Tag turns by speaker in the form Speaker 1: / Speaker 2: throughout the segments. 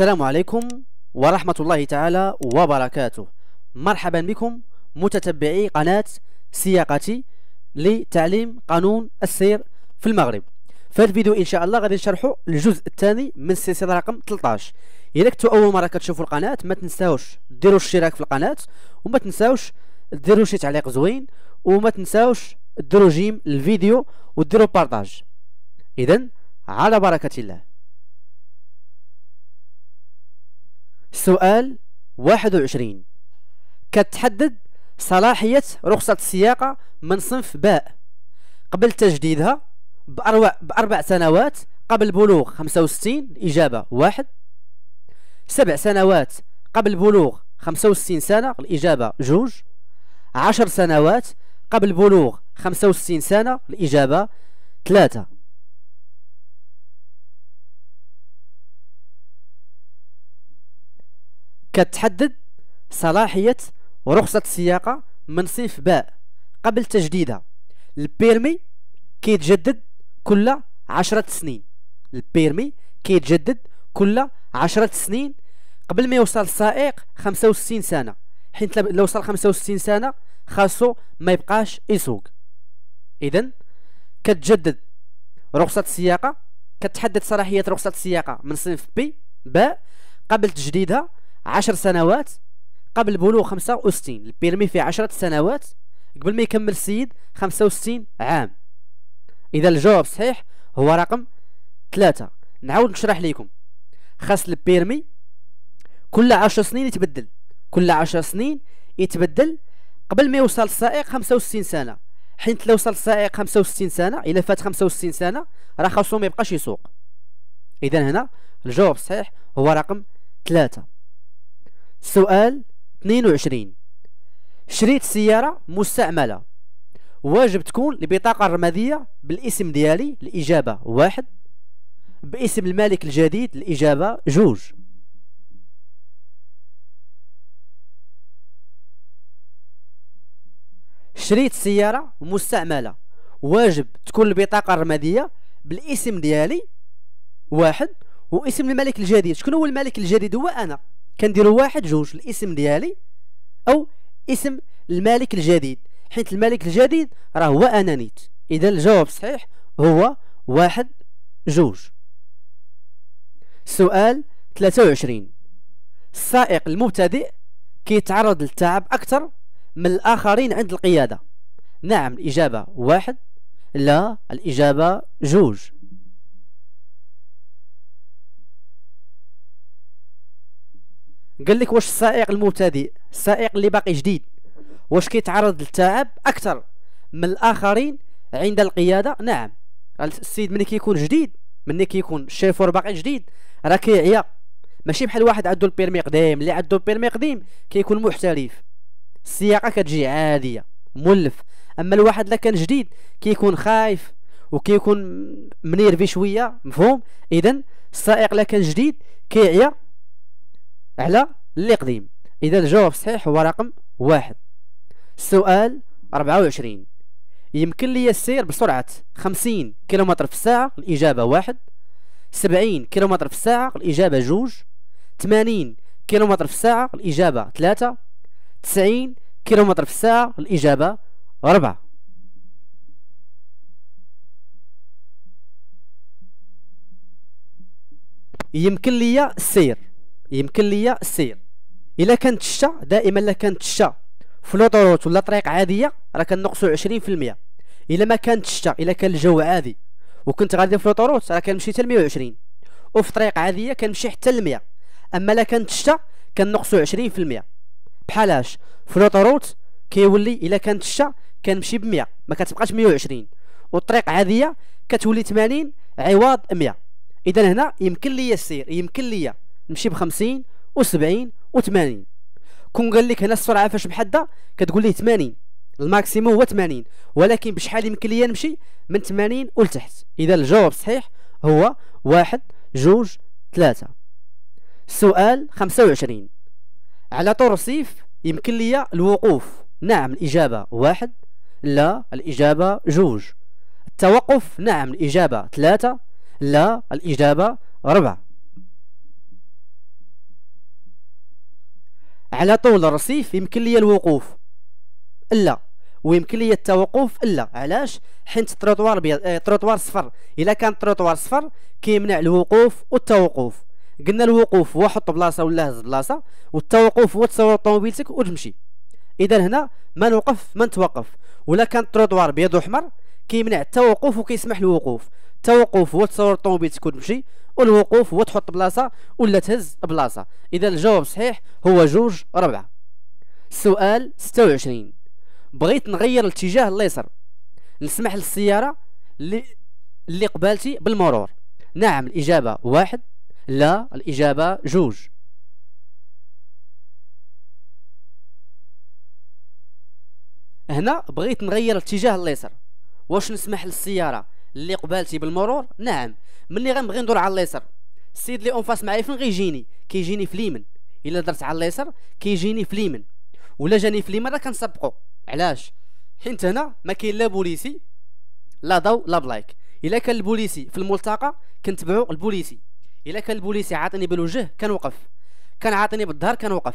Speaker 1: السلام عليكم ورحمة الله تعالى وبركاته مرحبا بكم متتبعي قناة سياقتي لتعليم قانون السير في المغرب في هذا الفيديو ان شاء الله غادي نشرحوا الجزء الثاني من السلسله رقم 13 اذا كنتوا اول مره كتشوفوا القناه ما تنساوش ديروا الاشتراك في القناه وما تنساوش ديروا شي تعليق زوين وما تنساوش ديروا جيم للفيديو وديروا بارطاج اذا على بركه الله سؤال 21 كتحدد صلاحية رخصة السياقة من صنف باء قبل تجديدها بأربع, بأربع سنوات قبل بلوغ 65 إجابة واحد سبع سنوات قبل بلوغ 65 سنة الإجابة جوج عشر سنوات قبل بلوغ 65 سنة الإجابة ثلاثة كتحدد صلاحية رخصة السياقة من صنف باء قبل تجديدها البيرمي كيتجدد كل عشرة سنين البيرمي كيتجدد كل عشرة سنين قبل ما يوصل السائق خمسة وستين سنة حيت لو وصل خمسة وستين سنة خاصو ما يبقاش يسوق إذن كتجدد رخصة السياقة كتحدد صلاحية رخصة السياقة من صنف بي باء قبل تجديدها عشر سنوات قبل بلوغ خمسة وستين البيرمي في عشرة سنوات قبل ما يكمل السيد خمسة وستين عام إذا الجواب صحيح هو رقم ثلاثة نعاود نشرح لكم خاص البيرمي كل عشر سنين يتبدل كل عشر سنين يتبدل قبل ما يوصل السائق خمسة وستين سنة حيث لو وصل السائق خمسة وستين سنة إلى فات خمسة وستين سنة راه خاصو ميبقاش يسوق إذا هنا الجواب صحيح هو رقم ثلاثة سؤال 22 شريت سيارة مستعملة واجب تكون البطاقة الرمادية بالاسم ديالي الإجابة واحد باسم المالك الجديد الإجابة جوج شريت سيارة مستعملة واجب تكون البطاقة الرمادية بالاسم ديالي واحد واسم الملك الجديد شكون هو الملك الجديد هو أنا كنديرو واحد جوج الاسم ديالي او اسم الملك الجديد حيت الملك الجديد راه هو انانيت اذا الجواب صحيح هو واحد جوج سؤال 23 السائق المبتدئ كيتعرض للتعب اكثر من الاخرين عند القياده نعم الاجابه واحد لا الاجابه جوج قال لك واش السائق المبتدئ السائق اللي باقي جديد واش كيتعرض للتعب اكثر من الاخرين عند القياده نعم السيد ملي كيكون جديد ملي كيكون الشيفور باقي جديد راه كيعيا ماشي بحال واحد عنده البيرمي قديم اللي عنده البيرمي قديم كيكون محترف السياقه كتجي عاديه مولف اما الواحد اللي كان جديد كيكون خايف وكيكون منيرفي شويه مفهوم اذا السائق اللي كان جديد كيعيا على اللي قديم إذا الجواب صحيح هو رقم واحد السؤال 24 يمكن لي السير بسرعة 50 كيلومتر في الساعة الإجابة واحد 70 كيلومتر في الساعة الإجابة جوج 80 كيلومتر في الساعة الإجابة ثلاثة 90 كيلومتر في الساعة الإجابة أربعة يمكن لي السير يمكن ليا السير الا كانت الشتا دائما الا كانت الشتا في فلوطروت ولا طريق عاديه راه كنقصوا 20% الا ما كانت الشتا الا كان الجو عادي وكنت غادي في لوطروت راه كنمشي حتى ل 120 وفي طريق عاديه كنمشي حتى ل 100 اما الا كانت الشتا كنقصوا 20% بحالاش في لوطروت كيولي الا كانت الشتا كنمشي ب 100 ما كتبقاش 120 والطريق عاديه كتولي 80 عوض 100 اذا هنا يمكن ليا السير يمكن ليا نمشي ب 50 و70 و80 كون قال لك هنا السرعه فاش محده كتقول ليه 80 الماكسيموم هو 80 ولكن بشحال يمكن ليا نمشي من 80 ولتحت اذا الجواب صحيح هو واحد جوج ثلاثة السؤال 25 على طور الصيف يمكن ليا الوقوف نعم الإجابة واحد لا الإجابة جوج التوقف نعم الإجابة ثلاثة لا الإجابة أربعة على طول الرصيف يمكن لي الوقوف لا ويمكن لي التوقف لا علاش حيت التروطوار بيض اه تروطوار صفر الا كان التروطوار صفر كيمنع الوقوف والتوقف قلنا الوقوف هو حط بلاصه ولا هز بلاصه والتوقف هو تصور طوموبيلتك وتمشي اذا هنا ما نوقف ما نتوقف ولا كان التروطوار بيض وحمر كيمنع التوقف وكيسمح الوقوف التوقف هو تصور الطوموبيل تكون تمشي والوقوف هو تحط بلاصه ولا تهز بلاصه اذا الجواب صحيح هو جوج ربعة سؤال 26 بغيت نغير الاتجاه اليسر نسمح للسياره اللي اللي قبالتي بالمرور نعم الاجابه واحد لا الاجابه جوج هنا بغيت نغير الاتجاه اليسر واش نسمح للسياره اللي قبالتي بالمرور نعم ملي غنبغي ندور على اليسر السيد اللي اونفاس معايا فين غيجيني كيجيني في اليمين الا درت على اليسر كيجيني في اليمين ولا جاني في اليمين راه كنسبقو علاش حيت هنا ما كاين لا بوليسي لا ضو لا بلايك الا كان البوليسي في الملتقى كنتبعو البوليسي الا كان البوليسي عاطيني بالوجه كنوقف كان عاطيني بالظهر كنوقف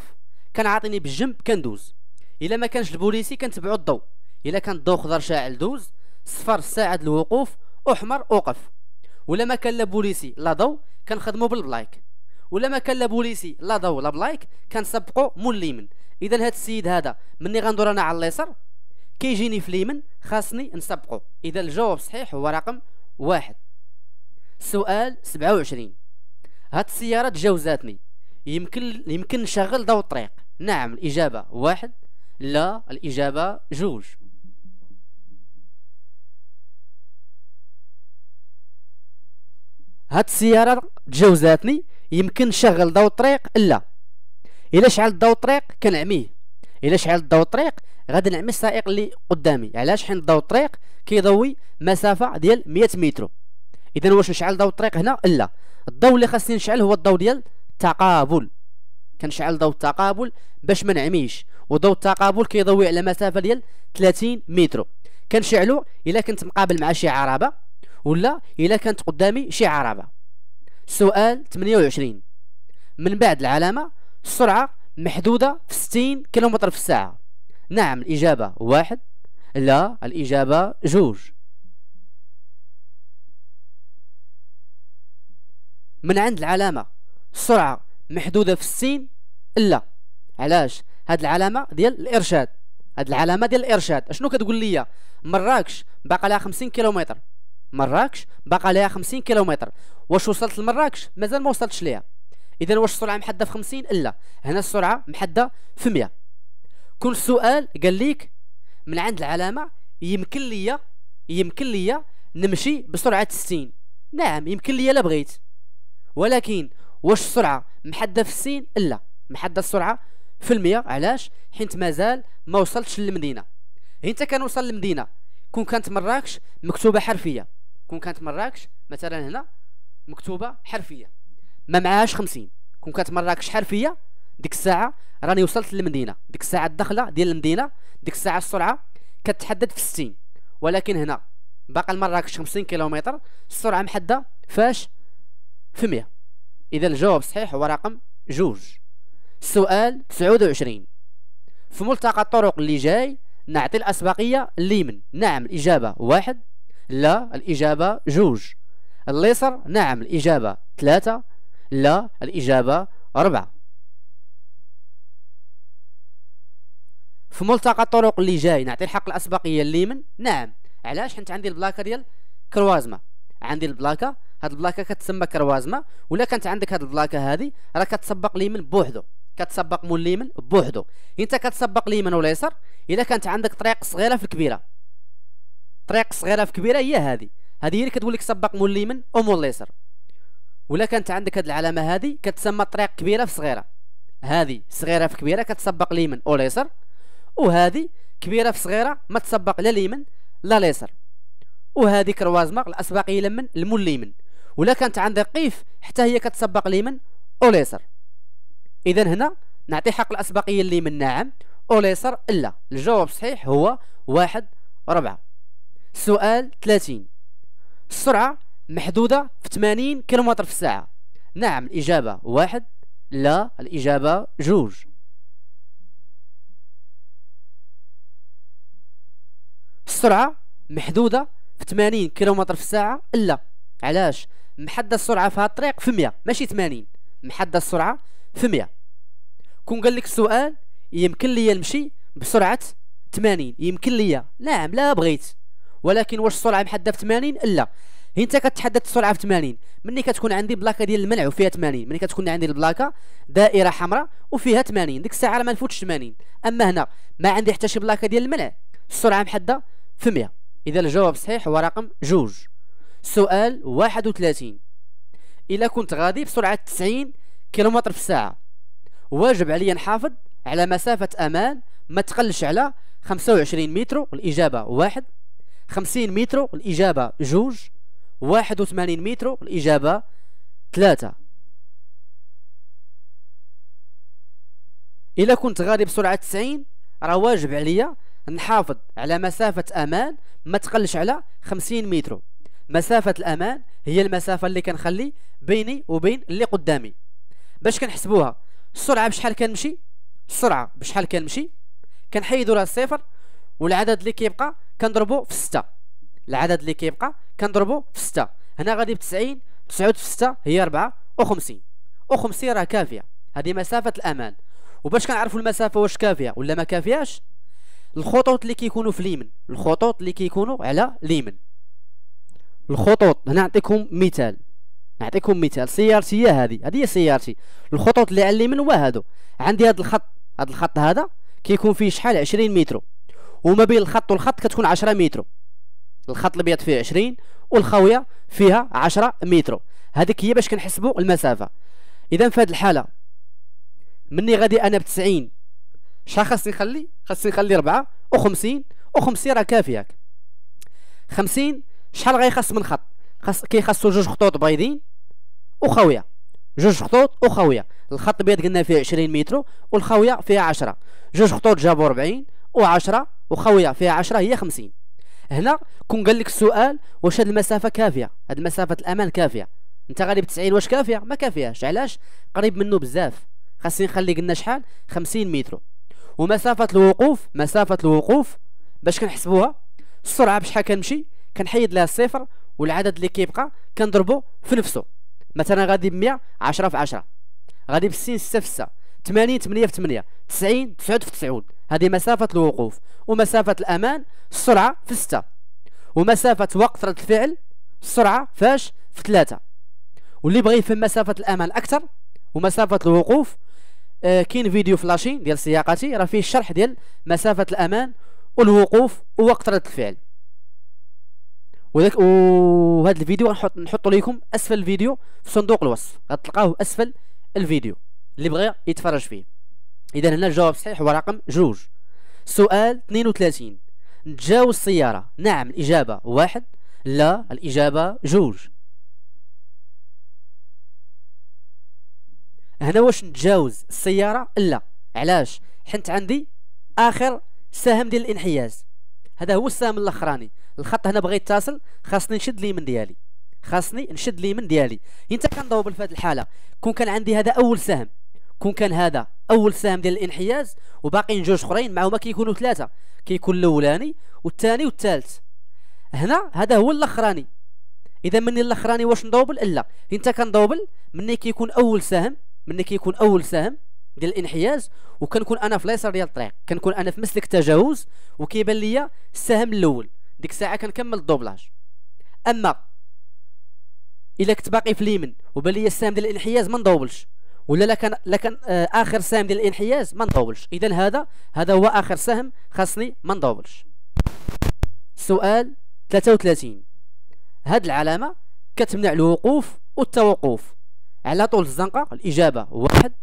Speaker 1: كان عاطيني بالجنب كندوز الا ما كانش البوليسي كنتبعو الضو الا كان الضو خضر شاعل دوز صفر ساعد الوقوف احمر اوقف ولا ما كان لا بوليسي لا ضو كنخدمو بالبلايك ولا ما كان لا بوليسي لا ضو لا بلايك كنسبقو مول اليمن اذا هذا السيد هذا مني غندور انا على اليسر كيجيني في اليمن خاصني نسبقو اذا الجواب صحيح هو رقم واحد سؤال 27 هاد السيارة تجاوزاتني يمكن يمكن نشغل ضوء الطريق نعم الإجابة واحد لا الإجابة جوج هاد السياره تجاوزاتني يمكن نشغل ضوء الطريق لا الا شعلت ضوء الطريق كنعميه الا شعلت ضوء الطريق غادي نعمي السائق اللي قدامي علاش حين ضوء الطريق كيضوي مسافه ديال 100 متر اذا واش نشعل ضوء الطريق هنا لا الضو اللي خاصني نشعل هو الضو ديال التقابل كنشعل ضوء التقابل باش ما نعميش وضوء التقابل كيضوي على مسافه ديال 30 متر كنشعلو الا كنت مقابل مع شي عربه ولا الا كانت قدامي شي عربه سؤال 28 من بعد العلامه السرعه محدوده في 60 كيلومتر في الساعه نعم الاجابه واحد لا الاجابه جوج من عند العلامه السرعه محدوده في 60 لا علاش هاد العلامه ديال الارشاد هاد العلامه ديال الارشاد شنو كتقول لي مراكش باقي لها 50 كيلومتر مراكش باقا لها 50 كيلومتر واش وصلت لمراكش مازال ما وصلتش ليها اذا واش السرعه محدده في 50 لا هنا السرعه محدده في 100 كل السؤال قال ليك من عند العلامه يمكن ليا يمكن ليا نمشي بسرعه 60 نعم يمكن ليا لا بغيت ولكن واش السرعه محدده في 60 لا محدده السرعه في المية علاش حيت مازال ما وصلتش للمدينه انت كنوصل للمدينه كون كانت مراكش مكتوبه حرفيه كون كانت مراكش مثلا هنا مكتوبه حرفيه ما معهاش 50 كون كانت مراكش حرفيه ديك الساعه راني وصلت للمدينه ديك الساعه الدخله ديال المدينه ديك الساعه السرعه كتحدد في 60 ولكن هنا باقا لمراكش 50 كيلومتر السرعه محدده فاش في 100 اذا الجواب صحيح هو رقم جوج السؤال 29 في ملتقى الطرق اللي جاي نعطي الأسبقية ليمن نعم الإجابة واحد لا الإجابة جوج الليصر نعم الإجابة ثلاثة لا الإجابة أربعة في ملتقى الطرق اللي جاي نعطي الحق الأسبقية لليمن نعم علاش حنت عندي البلاكة ديال كروازما عندي البلاكة هاد البلاكة كتسمى كروازما ولا كانت عندك هاد البلاكة هادي راه كتسبق ليمن بوحدو كتسبق مول ليمن بوحدو انت كتسبق اليمين واليسار إذا كانت عندك طريق صغيره في الكبيره طريق صغيره في كبيره هي هذه هذه هي اللي لك سبق مول اليمين ومول اليسر ولا كانت عندك هذه العلامه هذه كتسمى طريق كبيره في صغيره هذه صغيره في كبيره كتسبق اليمين اليسر وهذه كبيره في صغيره ما تسبق لا اليمين لا اليسر وهذه كروازما الاسبقيه لمن المول اليمين ولا كانت عندك قيف حتى هي كتسبق اليمين اليسر اذا هنا نعطي حق الاسباقيه اليمين نعم واليسار لا الجواب صحيح هو واحد ربعه سؤال 30 السرعة محدودة في 80 كم في الساعة نعم الإجابة واحد لا الإجابة جوج السرعة محدودة في 80 كم في الساعة لا علاش محدة السرعة في هذا الطريق في 100 ماشي 80 محدة السرعة في 100 كون قال لك السؤال يمكن لي نمشي بسرعة 80 يمكن لي نعم لا بغيت ولكن واش السرعه محدده في 80 لا انت كتحدد السرعه في 80 ملي كتكون عندي بلاكه ديال المنع وفيها 80 ملي كتكون عندي البلاكه دائره حمراء وفيها 80 ديك الساعه راه ما نفوتش 80 اما هنا ما عندي حتى شي بلاكه ديال المنع السرعه محدده في 100 اذا الجواب صحيح هو رقم 2 سؤال 31 الا كنت غادي بسرعه 90 كيلومتر في الساعه واجب عليا نحافظ على مسافه امان ما تقلش على 25 متر الاجابه واحد 50 متر الإجابة جوج 81 متر الإجابة ثلاثة إلا كنت غادي بسرعة 90 راه واجب عليا نحافظ على مسافة أمان ما تقلش على 50 متر مسافة الأمان هي المسافة اللي كنخلي بيني وبين اللي قدامي باش كنحسبوها السرعة بشحال كنمشي السرعة بشحال كنمشي كنحيدو لها الصفر والعدد اللي كيبقى كنضربو في 6 العدد اللي كيبقى كنضربو في 6 هنا غادي ب 90 تسعود في 6 هي 4 و50 و50 راه كافيه هذه مسافه الامان وباش كنعرفوا المسافه واش كافيه ولا ما كافياش الخطوط اللي كيكونوا في اليمن الخطوط اللي كيكونوا على اليمن الخطوط هنا نعطيكم مثال نعطيكم مثال سيارتي هي هذه هذه هي سيارتي الخطوط اللي على اليمن هو هادو عندي هذا الخط هذا الخط هذا كيكون فيه شحال 20 متر وما بين الخط والخط كتكون 10 متر الخط الابيض فيه 20 والخاويه فيها 10 متر هذيك هي باش كنحسبوا المسافه اذا في هذه الحاله مني غادي انا ب 90 شحال خاصني نخلي خاصني نخلي 4 و50 و50 راه كافي هاك 50 شحال غيخص من خط خاص كيخصو جوج خطوط بيضين وخاويه جوج خطوط وخاويه الخط البيض قلنا فيه 20 متر والخاويه فيها 10 جوج خطوط جابوا 40 و10 وخويا فيها 10 هي 50 هنا كون قال لك السؤال واش هاد المسافه كافيه هاد مسافه الامان كافيه انت غادي ب 90 واش كافيه ما كافيهاش علاش قريب منه بزاف خاصني نخلي قلنا شحال 50 متر ومسافه الوقوف مسافه الوقوف باش كنحسبوها السرعه بشحال كنمشي كنحيد لها الصفر والعدد اللي كيبقى كنضربه في نفسه مثلا غادي ب 100 10 في 10 غادي ب 60 6 في 6 80 8 في 8 90 9 في 90 هذه مسافة الوقوف ومسافة الأمان السرعة في ستة ومسافة وقت رد الفعل السرعة فاش في ثلاثة واللي بغى يفهم مسافة الأمان أكثر ومسافة الوقوف آه كاين فيديو فلاشي ديال سياقتي راه فيه الشرح ديال مسافة الأمان والوقوف ووقت رد الفعل وذاك وهذا الفيديو غنحط نحطو ليكم اسفل الفيديو في صندوق الوصف غتلقاوه اسفل الفيديو اللي بغى يتفرج فيه اذا هنا الجواب صحيح هو رقم جوج سؤال 32 نتجاوز السياره نعم الاجابه واحد لا الاجابه جوج هنا واش نتجاوز السياره لا علاش حنت عندي اخر سهم ديال الانحياز هذا هو السهم الاخراني الخط هنا بغيت يتصل خاصني نشد اليمين ديالي خاصني نشد اليمين ديالي انت كنضوب في هذه الحاله كون كان عندي هذا اول سهم كون كان هذا اول سهم ديال الانحياز وباقيين جوج اخرين معهما كيكونوا ثلاثه كيكون الاولاني والثاني والثالث هنا هذا هو الاخراني اذا مني الاخراني واش ندوبل لا انت كندوبل مني كيكون اول سهم مني كيكون اول سهم ديال الانحياز وكنكون انا في ليسر ديال الطريق كنكون انا في مسلك التجاوز وكيبان ليا السهم الاول ديك الساعه كنكمل الدوبلاج اما الا كنت باقي في اليمين وبان ليا السهم ديال الانحياز ما ندوبلش ولا لكن لكن آه، اخر سهم ديال الانحياز ما نطولش اذا هذا هذا هو اخر سهم خاصني ما نطولش سؤال 33 هاد العلامه كتمنع الوقوف والتوقف على طول الزنقه الاجابه واحد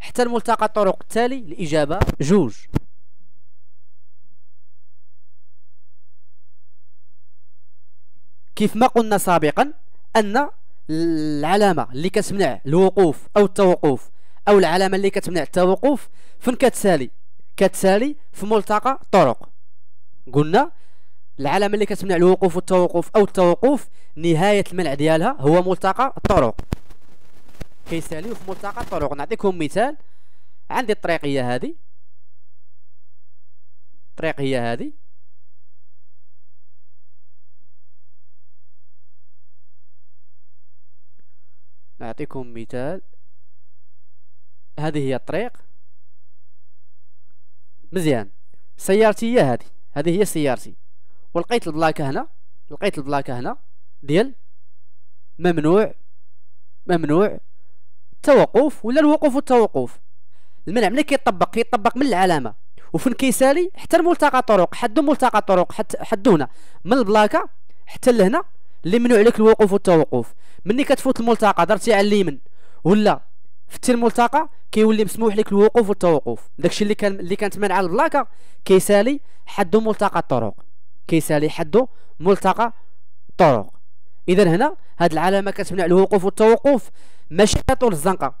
Speaker 1: حتى الملتقى الطرق التالي الاجابه جوج كيف ما قلنا سابقا ان العلامه اللي كتمنع الوقوف او التوقف او العلامه اللي كتمنع التوقف فين كتسالي كتسالي في ملتقى الطرق قلنا العلامه اللي كتمنع الوقوف والتوقف او التوقف نهايه المنع ديالها هو ملتقى الطرق كيساليو في ملتقى الطرق نعطيكم مثال عندي الطريق هي هذه الطريق هي هذه نعطيكم مثال هذه هي الطريق مزيان سيارتي هي هذه هذه هي سيارتي ولقيت البلاكه هنا لقيت البلاكه هنا ديال ممنوع ممنوع التوقف ولا الوقوف والتوقف المنع ملي كيطبق كيطبق من العلامه وفين كيسالي حتى الملتقى الطرق حدو ملتقى الطرق حد هنا من البلاكه حتى لهنا اللي ممنوع عليك الوقوف والتوقف ملي كتفوت الملتقى درتي على اليمين ولا فتي الملتقى كيولي مسموح لك الوقوف والتوقف داكشي اللي كان اللي كانت منع على البلاكه كيسالي حدو ملتقى الطرق كيسالي حدو ملتقى الطرق اذا هنا هاد العلامه كتمنع الوقوف والتوقف ماشي على طول الزنقه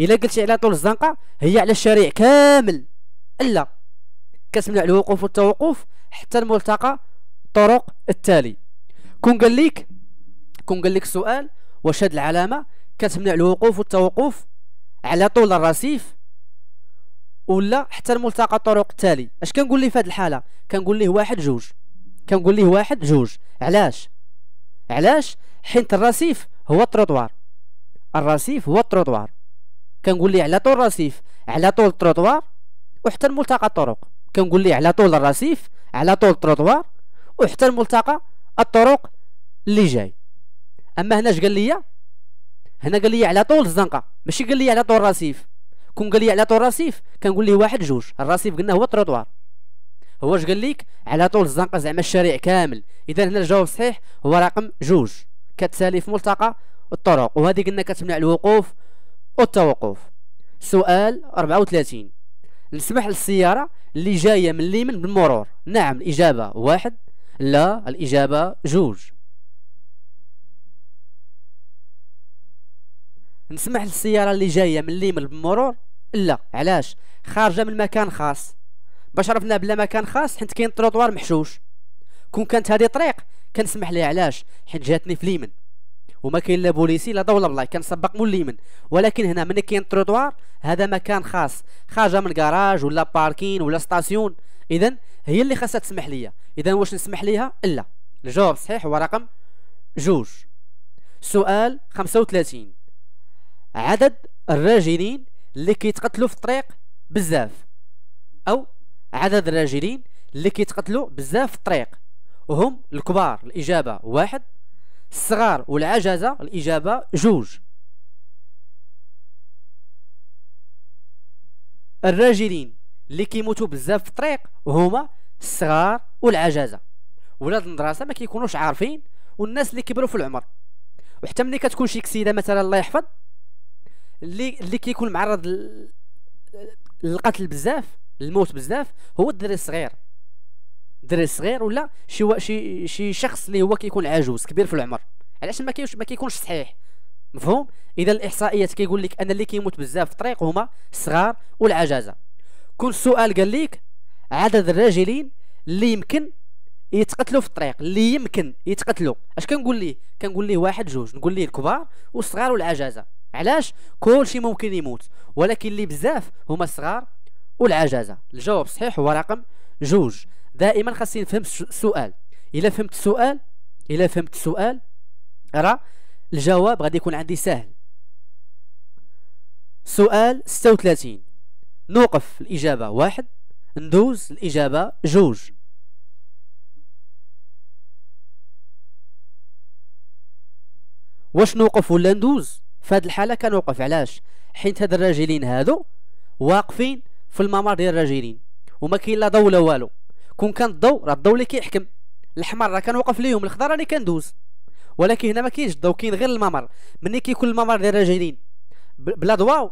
Speaker 1: الا قلتي على طول الزنقه هي على الشارع كامل الا كتمنع الوقوف والتوقف حتى الملتقى الطرق التالي كون قال لك كون قال لك سؤال واش هاد العلامه كتمنع الوقوف والتوقف على طول الرصيف ولا حتى الملتقى الطرق التالي اش كنقول ليه في هاد الحاله كنقول ليه واحد جوج كنقول ليه واحد جوج علاش علاش حيت الرصيف هو التروطوار الرصيف هو التروطوار كنقول ليه على طول الرصيف على طول التروطوار وحتى الملتقى الطرق كنقول ليه على طول الرصيف على طول التروطوار وحتى الملتقى الطرق اللي جاي اما هنا اش قال لي هنا قال لي على طول الزنقه ماشي قال لي على طول الرصيف كون قال لي على طول الرصيف كنقول ليه واحد جوج الرصيف قلنا هو التروطوار هو اش قال لك على طول الزنقه زعما الشارع كامل اذا هنا الجواب الصحيح هو رقم جوج كتسالي في ملتقى الطرق وهذه قلنا كتمنع الوقوف والتوقف سؤال 34 نسمح للسياره اللي جايه من اليمين بالمرور نعم الاجابه واحد لا الاجابه جوج نسمح للسياره اللي جايه من اليمين بالمرور لا علاش خارجه من مكان خاص باش عرفنا بلا مكان خاص حيت كاين تروطوار محشوش كون كانت هذه طريق كنسمح ليه علاش حيت جاتني في ليمن وما كاين لا بوليسي لا دوله بلاي كنسبق من ليمن ولكن هنا من كاين تروطوار هذا مكان خاص خارجه من كراج ولا باركين ولا ستاسيون اذا هي اللي خاصها تسمح ليا اذا واش نسمح ليها لا الجواب صحيح هو رقم جوج سؤال 35 عدد الراجلين اللي كيتقتلوا في الطريق بزاف او عدد الراجلين اللي كيتقتلوا بزاف في الطريق وهم الكبار الاجابه واحد الصغار والعجزه الاجابه جوج الراجلين اللي كيموتوا بزاف في الطريق هما الصغار والعجزه ولاد المدرسه ما كيكونوش عارفين والناس اللي كبروا في العمر وحتى ملي كتكون شي كسيده مثلا الله يحفظ اللي اللي كيكون معرض للقتل بزاف الموت بزاف هو الدري الصغير الدري الصغير ولا شي شي شي شخص اللي هو كيكون عجوز كبير في العمر علاش ما كيكونش ما كيكونش صحيح مفهوم اذا الاحصائيات كيقول لك ان اللي كيموت بزاف في الطريق هما الصغار والعجازه كل سؤال قال لك عدد الراجلين اللي يمكن يتقتلوا في الطريق اللي يمكن يتقتلوا اش كنقول ليه كنقول ليه واحد جوج نقول ليه الكبار والصغار والعجازه علاش كلشي ممكن يموت ولكن اللي بزاف هما الصغار والعجازه الجواب صحيح هو رقم جوج دائما خاصني نفهم السؤال الا فهمت السؤال الا فهمت السؤال راه الجواب غادي يكون عندي سهل سؤال 36 نوقف الاجابه واحد ندوز الاجابه جوج واش نوقف ولا ندوز فهاد الحاله كنوقف علاش حيت هاد الراجلين هادو واقفين في الممر ديال الراجلين وما كاين لا ضو لا والو كون كان الضو راه الضو اللي كيحكم الاحمر راه كنوقف ليهم الاخضر راني كندوز ولكن هنا ما كاينش الضو كاين غير الممر ملي كيكون الممر ديال الراجلين بلا ضواو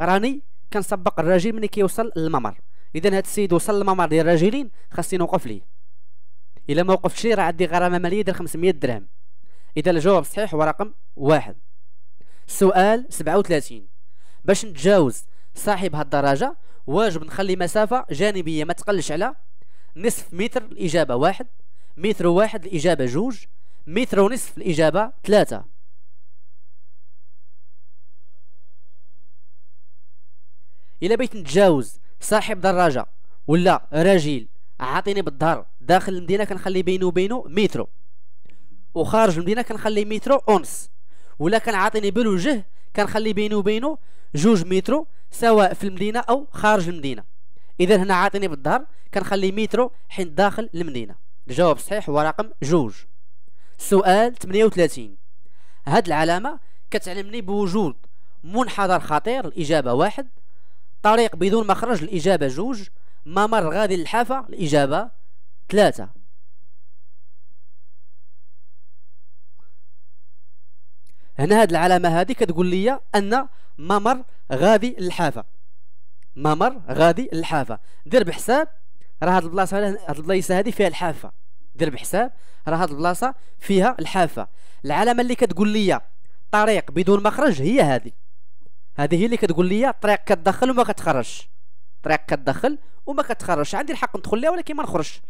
Speaker 1: راني كنسبق الراجل ملي كيوصل للممر اذا هاد السيد وصل للممر ديال الراجلين خاصني نوقف ليه الا ما وقفتش راه عندي غرامه ماليه ديال 500 درهم اذا الجواب صحيح هو رقم واحد سؤال 37 باش نتجاوز صاحب هالدرجة واجب نخلي مسافة جانبية ما تقلش على نصف متر الإجابة واحد متر واحد الإجابة جوج متر ونصف الإجابة ثلاثة إلا بيت نتجاوز صاحب دراجة ولا راجل عاطيني بالظهر داخل المدينة كنخلي بينه وبينه مترو وخارج المدينة كنخلي مترو ونص ولا كان عاطيني بالوجه كنخلي بيني وبينه جوج مترو سواء في المدينه او خارج المدينه اذا هنا عاطيني بالظهر كنخلي مترو حين داخل المدينه الجواب صحيح هو رقم جوج سؤال 38 هاد العلامه كتعلمني بوجود منحدر خطير الاجابه واحد طريق بدون مخرج الاجابه جوج ممر غادي للحافه الاجابه ثلاثه هنا هاد العلامه هادي كتقول لي ان ممر غادي للحافه ممر غادي للحافه دير بحساب راه هاد البلاصه هاد البلايصه هادي فيها الحافه دير بحساب راه هاد البلاصه فيها الحافه العلامه اللي كتقول لي طريق بدون مخرج هي هذه هذه هي اللي كتقول لي طريق كتدخل وما كتخرجش طريق كتدخل وما كتخرجش عندي الحق ندخل ليها ولكن ما نخرجش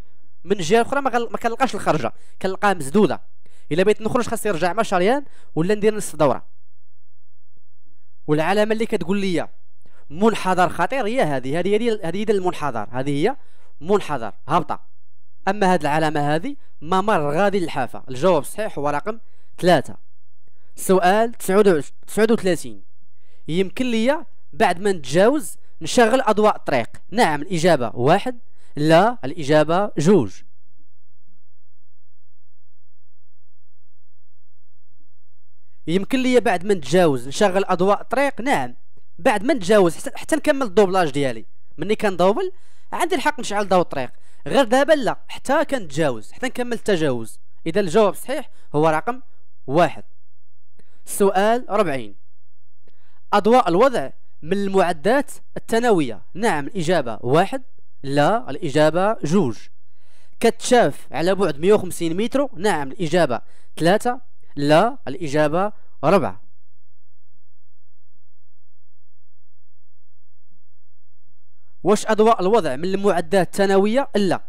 Speaker 1: من جهه اخرى ما كنلقاش الخرجه كنلقاها مسدوده الا بغيت نخرج خاصني نرجع مع شريان ولا ندير نص دوره والعلامه اللي كتقول لي منحدر خطير هي هذه هذه هي هذه هي المنحدر هذه هي منحدر هابطه اما هذه العلامه هذه ممر غادي للحافه الجواب صحيح هو رقم ثلاثة سؤال 39 يمكن لي بعد ما نتجاوز نشغل اضواء الطريق نعم الاجابه واحد لا الاجابه جوج يمكن لي بعد ما نتجاوز نشغل اضواء الطريق نعم بعد ما نتجاوز حتى نكمل الدوبلاج ديالي مني كندوبل عندي الحق نشعل ضوء الطريق غير دابا لا حتى كنتجاوز حتى نكمل التجاوز اذا الجواب صحيح هو رقم واحد السؤال 40 اضواء الوضع من المعدات التنوية نعم الإجابة واحد لا الإجابة جوج كتشاف على بعد 150 متر نعم الإجابة ثلاثة لا الإجابة ربع واش أضواء الوضع من المعدات الثانوية لا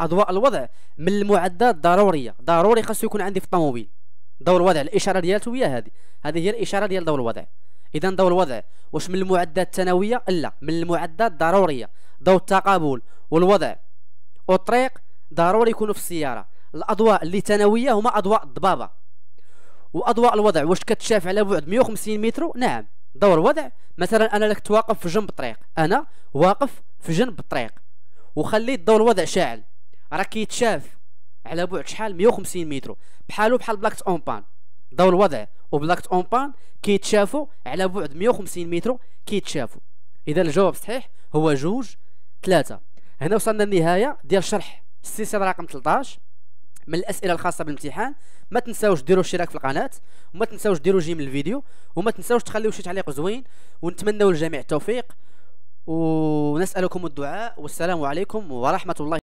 Speaker 1: أضواء الوضع من المعدات ضرورية ضروري خاصو يكون عندي في الطوموبيل ضوء الوضع الإشارة ديالته هي هذه هذه هي الإشارة ديال ضوء الوضع إذا ضوء الوضع واش من المعدات الثانوية لا من المعدات ضرورية ضوء التقابل والوضع والطريق ضروري يكونوا في السيارة الأضواء اللي ثانوية هما أضواء الضبابة واضواء الوضع واش كتشاف على بعد 150 متر نعم دور الوضع مثلا انا لك واقف في جنب الطريق انا واقف في جنب الطريق وخليت دور الوضع شاعل راه كيتشاف على بعد شحال 150 متر بحالو بحال بلاكت اونبان دور الوضع وبلاكت اونبان كيتشافوا على بعد 150 متر كيتشافوا اذا الجواب صحيح هو جوج ثلاثة هنا وصلنا للنهاية ديال شرح السلسلة رقم 13 من الاسئله الخاصه بالامتحان ما تنساوش ديروا اشتراك في القناه وما تنساوش ديروا جيم للفيديو وما تنساوش تخليو شي تعليق زوين ونتمنوا للجميع التوفيق ونسالكم الدعاء والسلام عليكم ورحمه الله